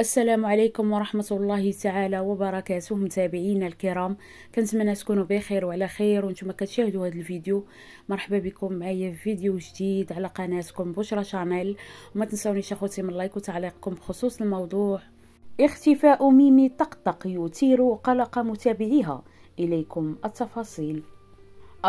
السلام عليكم ورحمة الله تعالى وبركاته متابعينا الكرام كنتمنى تكونوا بخير وعلى خير وانتم كتشاهدوا هذا الفيديو مرحبا بكم معايا في فيديو جديد على قناتكم بشرى شانيل وما تنسونيش اخوتي من لايك وتعليقكم بخصوص الموضوع اختفاء ميمي طقطق يثير قلق متابعيها اليكم التفاصيل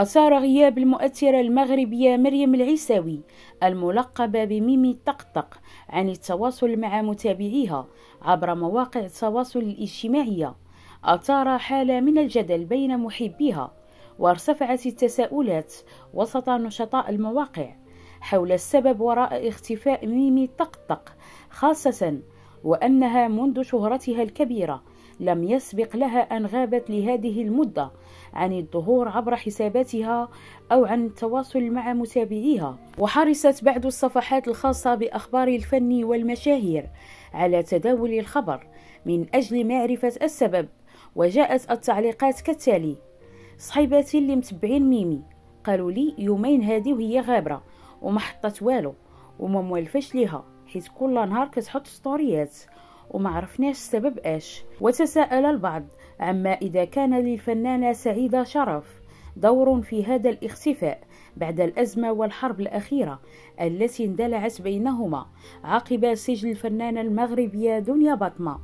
أثار غياب المؤثرة المغربية مريم العيساوي الملقبة بميمي طقطق عن التواصل مع متابعيها عبر مواقع التواصل الاجتماعية أثار حالة من الجدل بين محبيها وارتفعت التساؤلات وسط نشطاء المواقع حول السبب وراء اختفاء ميمي طقطق خاصة وأنها منذ شهرتها الكبيرة لم يسبق لها أن غابت لهذه المدة عن الظهور عبر حساباتها أو عن التواصل مع متابعيها وحرصت بعض الصفحات الخاصة بأخبار الفن والمشاهير على تداول الخبر من أجل معرفة السبب وجاءت التعليقات كالتالي صحيباتي اللي متبعين ميمي قالوا لي يومين هادي وهي غابرة وما والو وما موالفش ليها حيت كل نهار كتحط ستوريات وما عرفناش السبب اش وتساءل البعض عما إذا كان للفنانة سعيدة شرف دور في هذا الاختفاء بعد الأزمة والحرب الأخيرة التي اندلعت بينهما عقب سجن الفنانة المغربية دنيا بطمة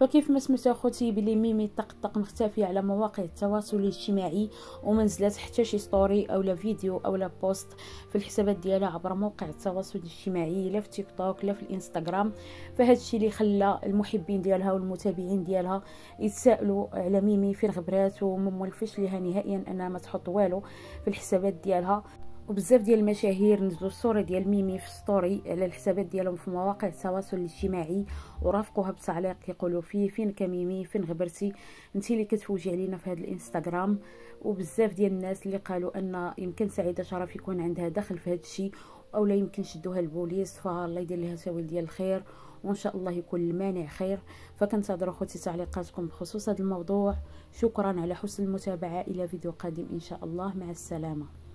فكيف ما سمعتوا اخوتي بلي ميمي طقطق مختفيه على مواقع التواصل الاجتماعي وما نزلات حتى شي ستوري اولا فيديو اولا بوست في الحسابات ديالها عبر موقع التواصل الاجتماعي لا في تيك توك لا في الانستغرام فهذا الشيء اللي خلى المحبين ديالها والمتابعين ديالها يتساءلوا على ميمي فين غبرات وما مولفش ليها نهائيا انها ما تحط والو في الحسابات ديالها وبزاف ديال المشاهير نزلوا الصوره ديال ميمي في ستوري على الحسابات ديالهم في مواقع التواصل الاجتماعي ورافقوها بتعليق يقولوا فيه فين كميمي فين غبرتي انت اللي كتفوجي علينا في هذا الانستغرام وبزاف ديال الناس اللي قالوا ان يمكن سعيده شرف يكون عندها دخل في هذا الشيء او لا يمكن شدوها البوليس فالله يدير لها سويل ديال الخير وان شاء الله يكون المانع خير فكنتظر اخوتي تعليقاتكم بخصوص هذا الموضوع شكرا على حسن المتابعه الى فيديو قادم ان شاء الله مع السلامه